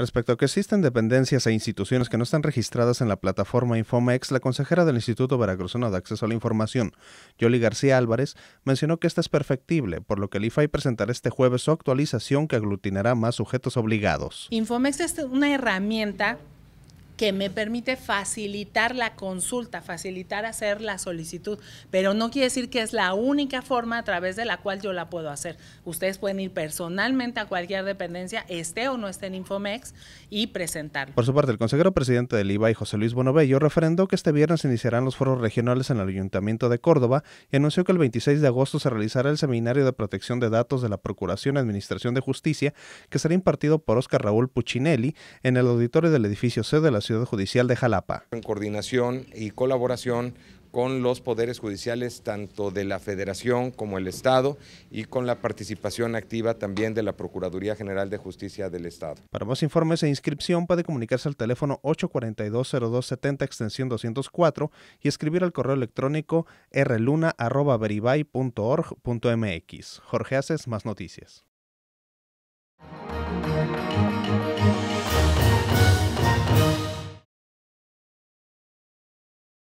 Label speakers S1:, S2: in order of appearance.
S1: Respecto a que existen dependencias e instituciones que no están registradas en la plataforma Infomex, la consejera del Instituto Veracruzano de Acceso a la Información, Yoli García Álvarez, mencionó que esta es perfectible, por lo que el IFAI presentará este jueves su actualización que aglutinará más sujetos obligados.
S2: Infomex es una herramienta que me permite facilitar la consulta, facilitar hacer la solicitud, pero no quiere decir que es la única forma a través de la cual yo la puedo hacer. Ustedes pueden ir personalmente a cualquier dependencia, esté o no esté en Infomex, y presentar. Por
S1: su parte, el consejero presidente del IVA y José Luis Bonobello, referendó que este viernes iniciarán los foros regionales en el Ayuntamiento de Córdoba y anunció que el 26 de agosto se realizará el seminario de protección de datos de la Procuración y Administración de Justicia, que será impartido por Oscar Raúl Puccinelli en el auditorio del edificio C de la ciudad Judicial de Jalapa.
S3: En coordinación y colaboración con los poderes judiciales tanto de la Federación como el Estado y con la participación activa también de la Procuraduría General de Justicia del Estado.
S1: Para más informes e inscripción puede comunicarse al teléfono 842-0270 extensión 204 y escribir al correo electrónico rluna.org.mx. Jorge Haces, más noticias.